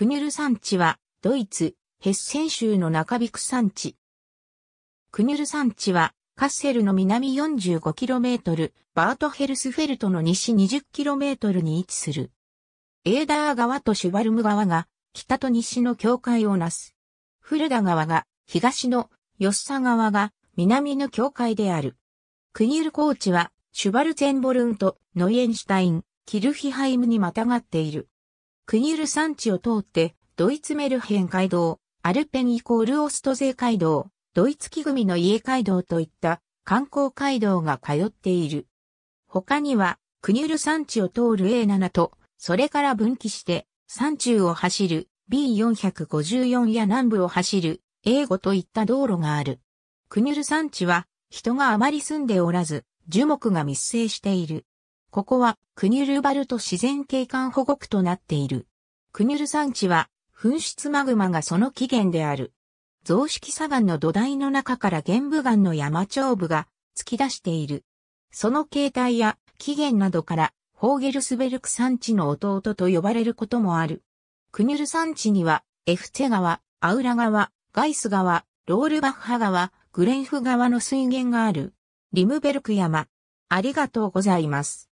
クニュル山地は、ドイツ、ヘッセン州の中ビク山地。クニュル山地は、カッセルの南 45km、バートヘルスフェルトの西 20km に位置する。エーダー川とシュバルム川が、北と西の境界をなす。フルダ川が、東の、ヨッサ川が、南の境界である。クニュル高地は、シュバルツェンボルンとノイエンシュタイン、キルヒハイムにまたがっている。クニュル山地を通って、ドイツメルヘン街道、アルペンイコールオストゼ街道、ドイツ木組の家街道といった観光街道が通っている。他には、クニュル山地を通る A7 と、それから分岐して、山中を走る B454 や南部を走る A5 といった道路がある。クニュル山地は、人があまり住んでおらず、樹木が密生している。ここはクニュルバルト自然景観保護区となっている。クニュル山地は噴出マグマがその起源である。増式砂岩の土台の中から玄武岩の山頂部が突き出している。その形態や起源などからホーゲルスベルク山地の弟と呼ばれることもある。クニュル山地にはエフツェ川、アウラ川、ガイス川、ロールバッハ川、グレンフ川の水源がある。リムベルク山。ありがとうございます。